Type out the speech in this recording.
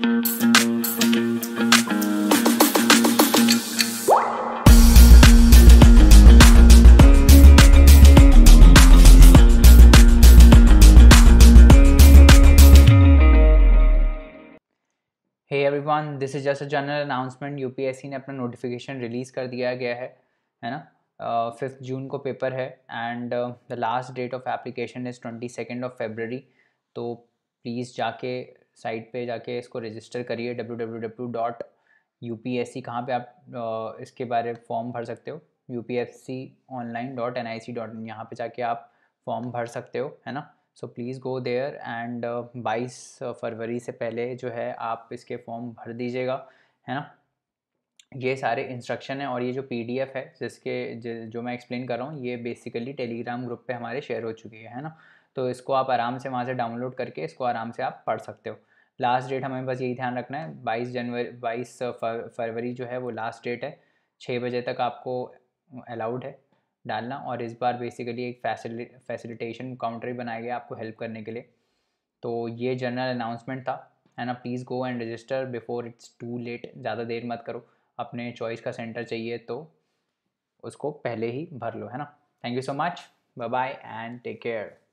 hey everyone this is just a general announcement UPSC ने अपना notification release कर दिया गया है है ना फिफ्थ uh, जून को पेपर है and the last date of application is twenty second of February तो प्लीज़ जाके साइट पे जाके इसको रजिस्टर करिए W W W dot U P S C कहाँ पर आप इसके बारे में फॉर्म भर सकते हो U P S C online dot N I C dot in यहाँ पर जाके आप फॉर्म भर सकते हो है ना so please go there and बाईस फरवरी से पहले जो है आप इसके फॉर्म भर दीजिएगा है ना ये सारे इंस्ट्रक्शन हैं और ये जो पी है जिसके जो मैं एक्सप्लेन कर रहा हूँ ये बेसिकली टेलीग्राम ग्रुप पे हमारे शेयर हो चुकी है है ना तो इसको आप आराम से वहाँ से डाउनलोड करके इसको आराम से आप पढ़ सकते हो लास्ट डेट हमें बस यही ध्यान रखना है बाईस जनवरी बाईस फरवरी जो है वो लास्ट डेट है छः बजे तक आपको अलाउड है डालना और इस बार बेसिकली एक फैसिलिटेशन काउंटर ही बनाया गया आपको हेल्प करने के लिए तो ये जनरल अनाउंसमेंट था है ना please go and register before it's too late ज़्यादा देर मत करो अपने चॉइस का सेंटर चाहिए तो उसको पहले ही भर लो है ना thank you so much bye bye and take care